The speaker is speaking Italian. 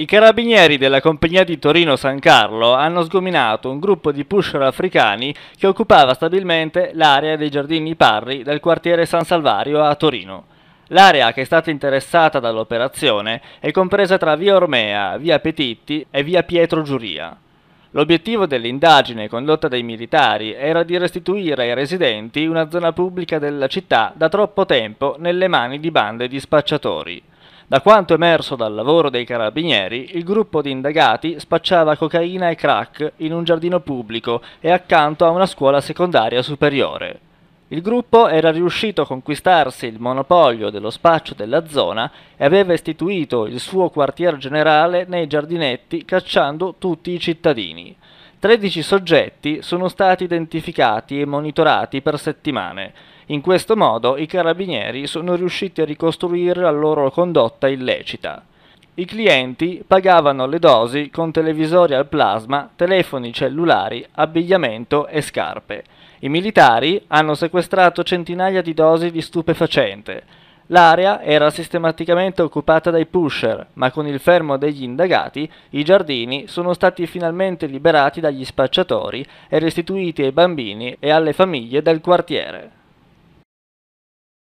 I carabinieri della compagnia di Torino San Carlo hanno sgominato un gruppo di pusher africani che occupava stabilmente l'area dei giardini Parri del quartiere San Salvario a Torino. L'area che è stata interessata dall'operazione è compresa tra via Ormea, via Petitti e via Pietro Giuria. L'obiettivo dell'indagine condotta dai militari era di restituire ai residenti una zona pubblica della città da troppo tempo nelle mani di bande di spacciatori. Da quanto emerso dal lavoro dei carabinieri, il gruppo di indagati spacciava cocaina e crack in un giardino pubblico e accanto a una scuola secondaria superiore. Il gruppo era riuscito a conquistarsi il monopolio dello spaccio della zona e aveva istituito il suo quartier generale nei giardinetti cacciando tutti i cittadini. 13 soggetti sono stati identificati e monitorati per settimane. In questo modo i carabinieri sono riusciti a ricostruire la loro condotta illecita. I clienti pagavano le dosi con televisori al plasma, telefoni cellulari, abbigliamento e scarpe. I militari hanno sequestrato centinaia di dosi di stupefacente. L'area era sistematicamente occupata dai pusher, ma con il fermo degli indagati i giardini sono stati finalmente liberati dagli spacciatori e restituiti ai bambini e alle famiglie del quartiere.